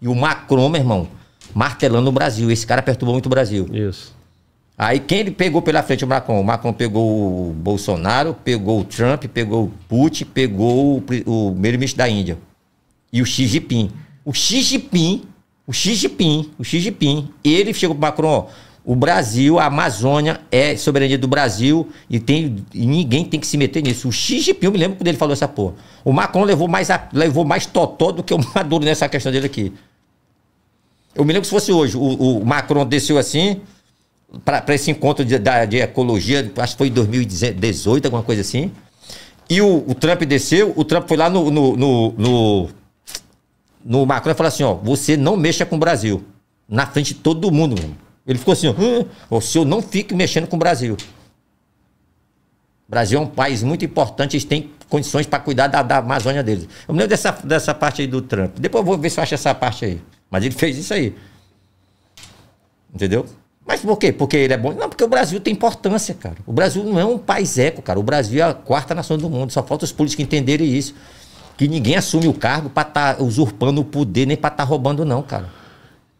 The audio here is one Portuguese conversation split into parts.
E o Macron, meu irmão, martelando o Brasil. Esse cara perturbou muito o Brasil. Isso. Aí quem ele pegou pela frente o Macron? O Macron pegou o Bolsonaro, pegou o Trump, pegou o Putin, pegou o, o primeiro-ministro da Índia. E o Xi Jinping. O Xi Jinping, o Xi Jinping, o Xi Jinping, ele chegou pro Macron, ó, o Brasil, a Amazônia é soberania do Brasil e, tem, e ninguém tem que se meter nisso. O Xi Jinping, eu me lembro quando ele falou essa porra. O Macron levou mais, a, levou mais totó do que o Maduro nessa questão dele aqui. Eu me lembro que se fosse hoje, o, o Macron desceu assim para esse encontro de, da, de ecologia, acho que foi em 2018, alguma coisa assim. E o, o Trump desceu, o Trump foi lá no, no, no, no, no Macron e falou assim: ó, você não mexa com o Brasil. Na frente de todo mundo, mesmo. Ele ficou assim: ó, o senhor não fique mexendo com o Brasil. O Brasil é um país muito importante, eles têm condições para cuidar da, da Amazônia deles. Eu me lembro dessa, dessa parte aí do Trump. Depois eu vou ver se eu acho essa parte aí. Mas ele fez isso aí. Entendeu? Mas por quê? Porque ele é bom? Não, porque o Brasil tem importância, cara. O Brasil não é um país eco, cara. O Brasil é a quarta nação do mundo. Só falta os políticos entenderem isso. Que ninguém assume o cargo para estar tá usurpando o poder, nem para estar tá roubando, não, cara.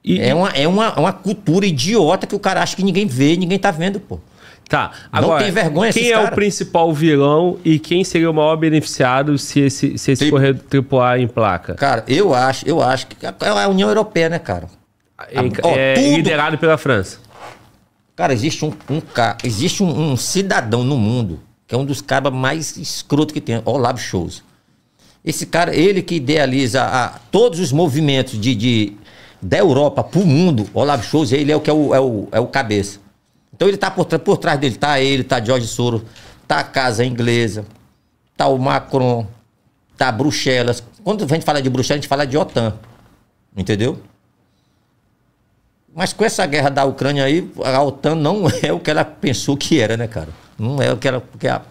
E... É, uma, é uma, é uma cultura idiota que o cara acha que ninguém vê, ninguém tá vendo, pô. Tá. Agora, não tem vergonha Quem é cara? o principal vilão e quem seria o maior beneficiado se esse, se esse Tri... corredor AAA em placa? Cara, eu acho, eu acho que é a é União Europeia, né, cara? é, a, ó, é tudo... liderado pela França. Cara, existe um, um cara, existe um, um, cidadão no mundo que é um dos caras mais escroto que tem, Olavo Shows. Esse cara, ele que idealiza a, todos os movimentos de, de da Europa pro mundo, Olavo Shows, ele é o que é o, é o, é o cabeça. Então ele tá por, por trás dele, tá ele, tá George Soros, tá a Casa Inglesa, tá o Macron, tá Bruxelas. Quando a gente fala de Bruxelas, a gente fala de OTAN. Entendeu? Mas com essa guerra da Ucrânia aí, a OTAN não é o que ela pensou que era, né, cara? Não é o que ela. Porque a,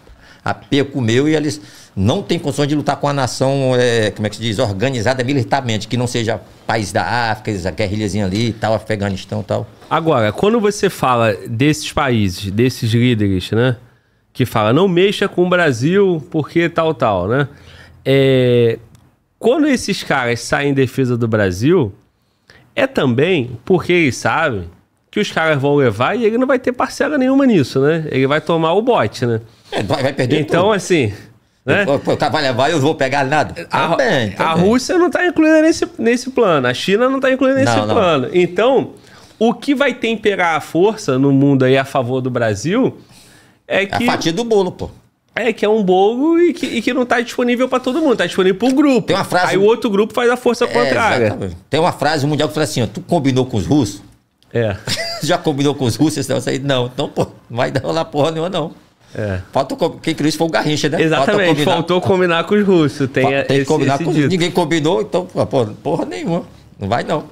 a o meu e eles não têm condições de lutar com a nação, é, como é que se diz, organizada militarmente, que não seja país da África, essa guerrilhazinha ali e tal, Afeganistão e tal. Agora, quando você fala desses países, desses líderes, né? Que fala, não mexa com o Brasil porque tal, tal, né? É, quando esses caras saem em defesa do Brasil, é também porque eles sabem que os caras vão levar e ele não vai ter parcela nenhuma nisso, né? Ele vai tomar o bote, né? É, vai, vai perder Então, tudo. assim... Né? O cara vai levar e eu vou pegar nada. A, tá tá a Rússia não está incluída nesse, nesse plano, a China não está incluída nesse não, plano. Não. Então, o que vai temperar a força no mundo aí a favor do Brasil é que. É a fatia do bolo, pô. É, que é um bolo e que, e que não está disponível para todo mundo, está disponível para um grupo. Tem uma frase... Aí o outro grupo faz a força é, contrária. Exatamente. Tem uma frase mundial que fala assim: ó, tu combinou com os russos? É. já combinou com os russos esse aí? Não, então, pô, não vai dar lá porra nenhuma, não. É. Falta quem criou isso foi o Garrincha, né? Exatamente, combinar. faltou combinar com os russos. Tem, tem esse, que combinar esse com dito. Ninguém combinou, então, porra, porra nenhuma. Não vai não.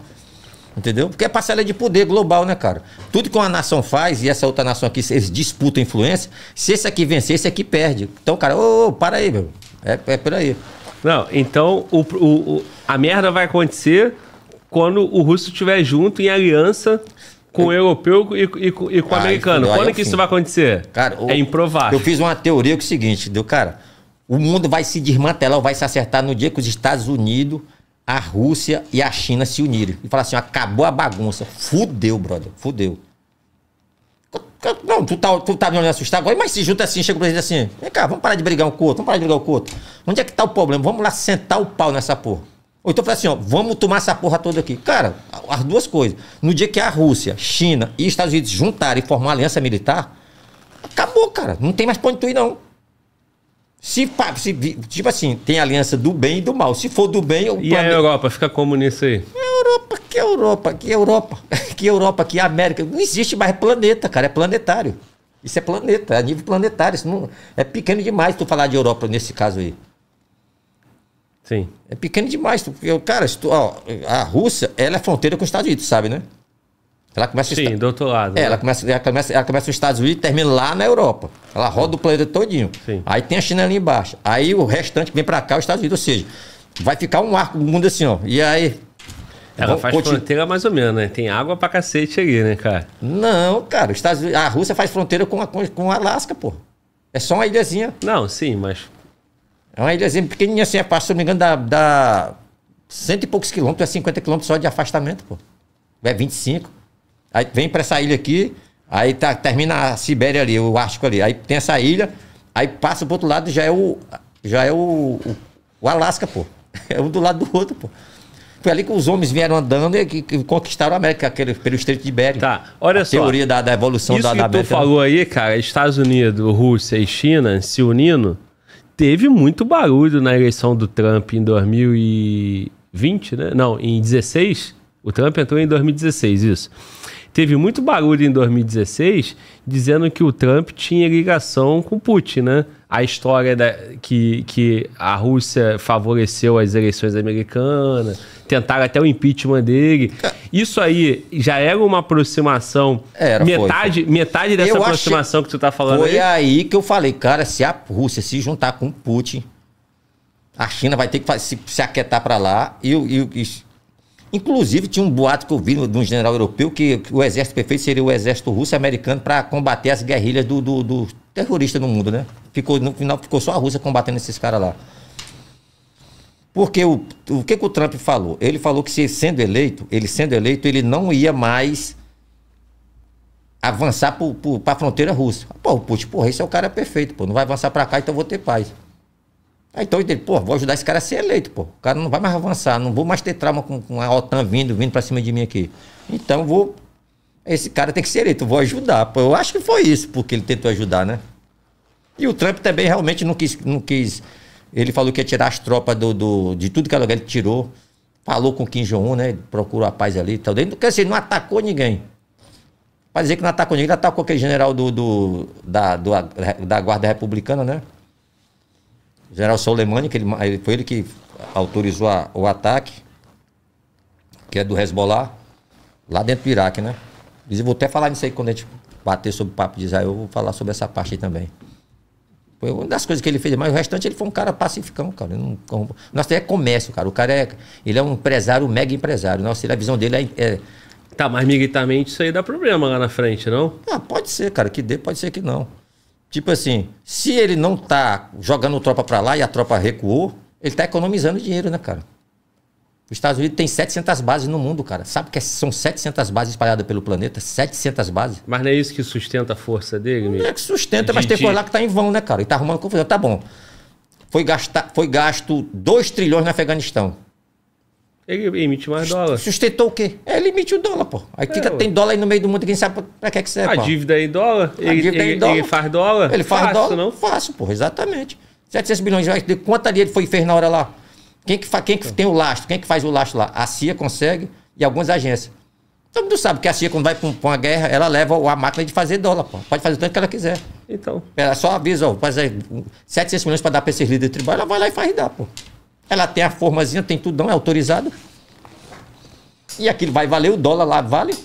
Entendeu? Porque é parcela de poder global, né, cara? Tudo que uma nação faz e essa outra nação aqui, eles disputam influência. Se esse aqui vencer, esse aqui perde. Então, cara, ô, ô para aí, meu. É, é por aí. Não, então o, o, o, a merda vai acontecer quando o russo estiver junto em aliança com o europeu e, e, e com o ah, americano. Quando é, é que fim. isso vai acontecer? Cara, é improvável. Eu fiz uma teoria que é o seguinte, deu, cara, o mundo vai se desmantelar, vai se acertar no dia que os Estados Unidos, a Rússia e a China se unirem. E falar assim, acabou a bagunça. Fudeu, brother, fudeu. Não, tu tá, tu tá me olhando assustado mas se junta assim, chega o presidente assim, vem cá, vamos parar de brigar um com o outro, vamos parar de brigar um com o outro. Onde é que tá o problema? Vamos lá sentar o pau nessa porra. Ou então fala assim, ó, vamos tomar essa porra toda aqui. Cara, as duas coisas. No dia que a Rússia, China e Estados Unidos juntarem e formar aliança militar, acabou, cara. Não tem mais ponto de ir, não. Se, se, tipo assim, tem aliança do bem e do mal. Se for do bem... Eu, e a mim, Europa? Fica como nisso aí? É Europa, que Europa, que Europa, que Europa, que América. Não existe mais planeta, cara. É planetário. Isso é planeta, é nível planetário. Isso não, é pequeno demais tu falar de Europa nesse caso aí. Sim. É pequeno demais. Porque, cara, tu, ó, a Rússia, ela é fronteira com os Estados Unidos, sabe, né? Ela começa Sim, do outro lado. É, né? ela, começa, ela, começa, ela começa nos Estados Unidos e termina lá na Europa. Ela roda Sim. o planeta todinho. Sim. Aí tem a China ali embaixo. Aí o restante vem para cá, os Estados Unidos. Ou seja, vai ficar um arco do mundo assim, ó. E aí. Ela faz continu... fronteira mais ou menos, né? Tem água pra cacete aí né, cara? Não, cara. Os Estados Unidos, a Rússia faz fronteira com, a, com, com o Alasca, pô. É só uma ilhazinha. Não, sim, mas é uma ilhazinha pequenininha assim, é parte, se não me engano, da, cento e poucos quilômetros, é 50 quilômetros só de afastamento, pô. É 25. Aí vem para essa ilha aqui, aí tá, termina a Sibéria ali, o Ártico ali. Aí tem essa ilha, aí passa pro outro lado já é o. Já é o, o, o Alasca, pô. É um do lado do outro, pô. Foi ali que os homens vieram andando e que, que conquistaram a América, aquele, pelo Estreito de Bering. Tá, olha a só. teoria da, da evolução Isso da, da América. Isso que tu falou aí, cara, Estados Unidos, Rússia e China se unindo teve muito barulho na eleição do Trump em 2020, né? Não, em 2016, O Trump entrou em 2016, isso. Teve muito barulho em 2016 dizendo que o Trump tinha ligação com Putin, né? a história da, que, que a Rússia favoreceu as eleições americanas, tentaram até o impeachment dele. Isso aí já era uma aproximação. Era, metade, foi, foi. metade dessa eu aproximação achei, que tu tá falando foi aí. Foi aí que eu falei, cara, se a Rússia se juntar com Putin, a China vai ter que se, se aquietar para lá. E, e, e, inclusive, tinha um boato que eu vi de um general europeu que o exército perfeito seria o exército russo-americano para combater as guerrilhas do, do, do terrorista no mundo, né? Ficou, no final ficou só a Rússia combatendo esses caras lá. Porque o, o que, que o Trump falou? Ele falou que se sendo eleito, ele sendo eleito, ele não ia mais avançar para a fronteira russa. Pô, o Putin, porra, esse é o cara perfeito, pô. Não vai avançar para cá, então eu vou ter paz. Aí então ele, pô, vou ajudar esse cara a ser eleito, pô. O cara não vai mais avançar, não vou mais ter trauma com, com a OTAN vindo, vindo para cima de mim aqui. Então vou esse cara tem que ser eleito, vou ajudar. Eu acho que foi isso, porque ele tentou ajudar, né? E o Trump também realmente não quis. Não quis ele falou que ia tirar as tropas do, do de tudo que a lugar, ele tirou. Falou com o Kim Jong-un, né? procurou a paz ali e tal. Ele, quer dizer, não atacou ninguém. Pra dizer que não atacou ninguém, ele atacou aquele general do, do, da, do, da Guarda Republicana, né? General Soleimani, que ele, ele, foi ele que autorizou a, o ataque, que é do Hezbollah, lá dentro do Iraque, né? Vou até falar nisso aí quando a gente bater sobre o papo de Israel, eu vou falar sobre essa parte aí também. Foi uma das coisas que ele fez, mas o restante ele foi um cara pacificão, cara. Ele não, nossa, ele é comércio, cara. O cara é. Ele é um empresário, um mega empresário. Nossa, ele, a visão dele é, é. Tá, mas militarmente isso aí dá problema lá na frente, não? Ah, pode ser, cara. Que dê, pode ser que não. Tipo assim, se ele não tá jogando tropa pra lá e a tropa recuou, ele tá economizando dinheiro, né, cara? Os Estados Unidos tem 700 bases no mundo, cara. Sabe que é? são 700 bases espalhadas pelo planeta? 700 bases. Mas não é isso que sustenta a força dele? Não é que sustenta, de, mas tem de... coisa lá que tá em vão, né, cara? E tá arrumando confusão. Tá bom. Foi, gastar, foi gasto 2 trilhões no Afeganistão. Ele emite mais dólar. Sustentou o quê? É, ele emite o dólar, pô. Aí é, fica, tem dólar aí no meio do mundo, quem sabe pra que é que serve, A pô. dívida é em dólar? A ele, dívida ele, é em dólar. Ele faz dólar? Ele faz dólar? Não? faço, pô, exatamente. 700 bilhões, de quanto ali ele foi, fez na hora lá? Quem que, quem que tem o lastro? Quem que faz o lastro lá? A CIA consegue e algumas agências. Todo mundo sabe que a CIA, quando vai para uma guerra, ela leva a máquina de fazer dólar, pô. Pode fazer o tanto que ela quiser. Então. Ela só avisa, ó, fazer 700 milhões para dar para esses líderes tribais, ela vai lá e faz dar, pô. Ela tem a formazinha, tem tudo, não é autorizado. E aquilo vai valer o dólar lá, vale.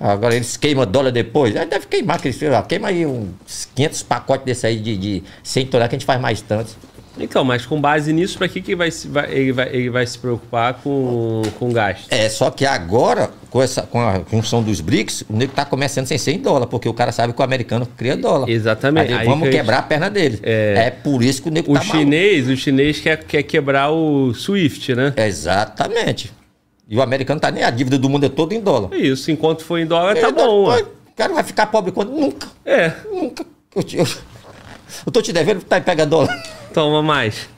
Agora eles queimam dólar depois. Aí deve queimar, que eles, ah, queima aí uns 500 pacotes desse aí de, de 100 toneladas que a gente faz mais tantos. Então, mas com base nisso, para que, que vai, vai, ele, vai, ele vai se preocupar com, com gasto? É, só que agora, com, essa, com a função dos BRICS, o nego está começando sem ser em dólar, porque o cara sabe que o americano cria dólar. Exatamente. Aí, Aí vamos que quebrar gente... a perna dele. É... é, por isso que o nego o tá chinês, maluco. O chinês quer, quer quebrar o SWIFT, né? Exatamente. E o americano tá nem... A dívida do mundo é toda em dólar. É isso, enquanto for em dólar, é, tá bom. Dólar, o cara vai ficar pobre quando? Nunca. É. Nunca. Eu, eu, eu tô te devendo, tá pega dólar. Toma mais.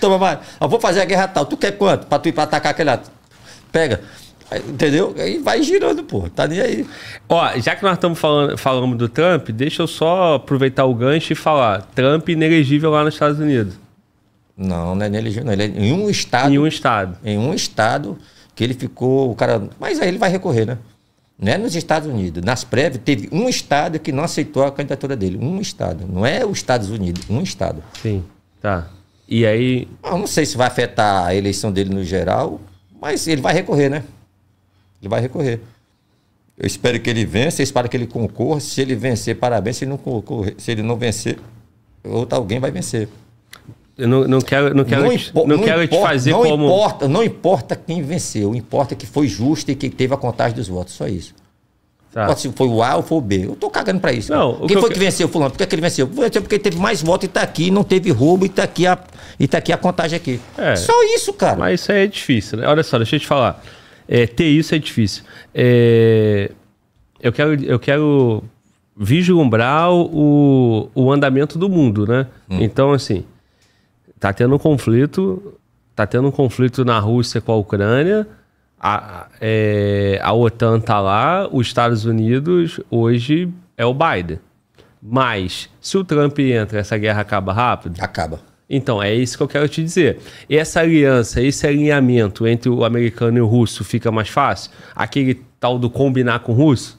Toma mais. Eu vou fazer a guerra tal. Tu quer quanto? Pra tu ir pra atacar aquele lado. Pega. Entendeu? Aí vai girando, pô. Tá nem aí. Ó, já que nós estamos falando, falando do Trump, deixa eu só aproveitar o gancho e falar. Trump inelegível lá nos Estados Unidos. Não, não é inelegível, não. Ele é em um estado. Em um estado. Em um estado que ele ficou. O cara. Mas aí ele vai recorrer, né? Não é nos Estados Unidos. Nas prévias, teve um estado que não aceitou a candidatura dele. Um estado. Não é os Estados Unidos, um estado. Sim. Tá. E aí. Eu ah, não sei se vai afetar a eleição dele no geral, mas ele vai recorrer, né? Ele vai recorrer. Eu espero que ele vença, eu espero que ele concorra. Se ele vencer, parabéns. Se ele não, concorrer, se ele não vencer, outro alguém vai vencer. Eu não, não quero, não quero, não, te, não quero importa, te fazer não como. Importa, não importa quem venceu, importa é que foi justo e que teve a contagem dos votos, só isso. Tá. Se foi o A ou foi o B. Eu tô cagando pra isso. Não, Quem que foi eu... que venceu, fulano? Por que, é que ele venceu? Venceu porque ele teve mais votos e tá aqui, não teve roubo e tá aqui a, e tá aqui a contagem aqui. É, só isso, cara. Mas isso aí é difícil, né? Olha só, deixa eu te falar. É, ter isso é difícil. É, eu, quero, eu quero vislumbrar o, o andamento do mundo, né? Hum. Então, assim, tá tendo um conflito, tá tendo um conflito na Rússia com a Ucrânia a, é, a OTAN tá lá, os Estados Unidos hoje é o Biden. Mas se o Trump entra, essa guerra acaba rápido? Acaba. Então, é isso que eu quero te dizer. Essa aliança, esse alinhamento entre o americano e o russo fica mais fácil? Aquele tal do combinar com o russo?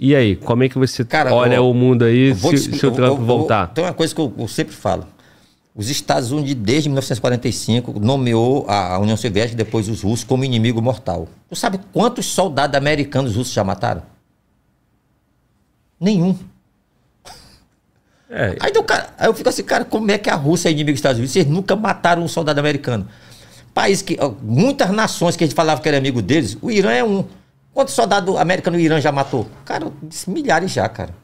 E aí, como é que você Cara, olha eu, o mundo aí se, explicar, se, o Trump eu, eu, voltar? Tem uma coisa que eu sempre falo. Os Estados Unidos, desde 1945, nomeou a União Soviética e depois os russos como inimigo mortal. Tu sabe quantos soldados americanos russos já mataram? Nenhum. É. Aí, então, cara, aí eu fico assim, cara, como é que a Rússia é inimigo dos Estados Unidos? Vocês nunca mataram um soldado americano. País que. Muitas nações que a gente falava que era amigo deles, o Irã é um. Quantos soldados americanos o Irã já matou? Cara, milhares já, cara.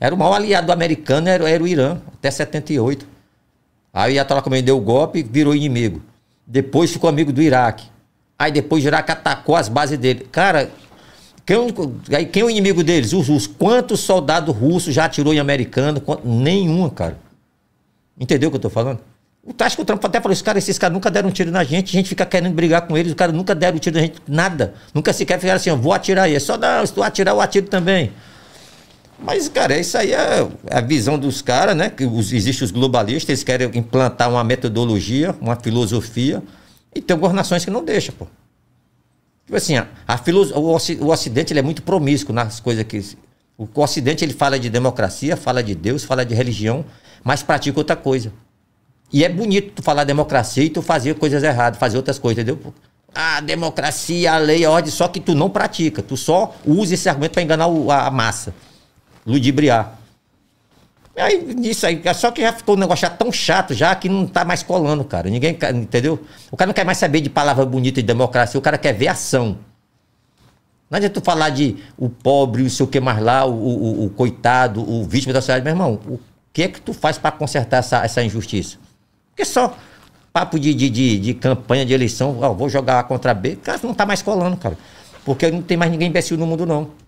Era o maior aliado americano, era, era o Irã, até 78. Aí a Khomeini deu o golpe, virou inimigo. Depois ficou amigo do Iraque. Aí depois o Iraque atacou as bases dele. Cara, quem, aí quem é o inimigo deles? Os russos. Quantos soldados russos já atirou em americano? Nenhuma, cara. Entendeu o que eu tô falando? O Acho que o Trump até falou: esses caras, esses caras nunca deram um tiro na gente, a gente fica querendo brigar com eles, os caras nunca deram um tiro na gente, nada. Nunca sequer ficaram assim, vou atirar aí. É só não, se tu atirar, eu atiro também. Mas, cara, isso aí é, é a visão dos caras, né? Que os, existem os globalistas, eles querem implantar uma metodologia, uma filosofia, e tem algumas nações que não deixam, pô. Tipo assim, a, a o, o Ocidente ele é muito promíscuo nas coisas que. O, o Ocidente ele fala de democracia, fala de Deus, fala de religião, mas pratica outra coisa. E é bonito tu falar democracia e tu fazer coisas erradas, fazer outras coisas, entendeu? A democracia, a lei, a ordem, só que tu não pratica, tu só usa esse argumento para enganar o, a, a massa ludibriar. Aí, isso aí, é só que já ficou um negócio já tão chato já que não tá mais colando, cara. Ninguém, entendeu? O cara não quer mais saber de palavra bonita e de democracia, o cara quer ver ação. Não adianta tu falar de o pobre, o sei o que mais lá, o, o, o coitado, o vítima da sociedade. Meu irmão, o que é que tu faz para consertar essa, essa injustiça? Porque só papo de, de, de, de campanha de eleição, ó, vou jogar A contra B, cara, não tá mais colando, cara. Porque não tem mais ninguém imbecil no mundo, não.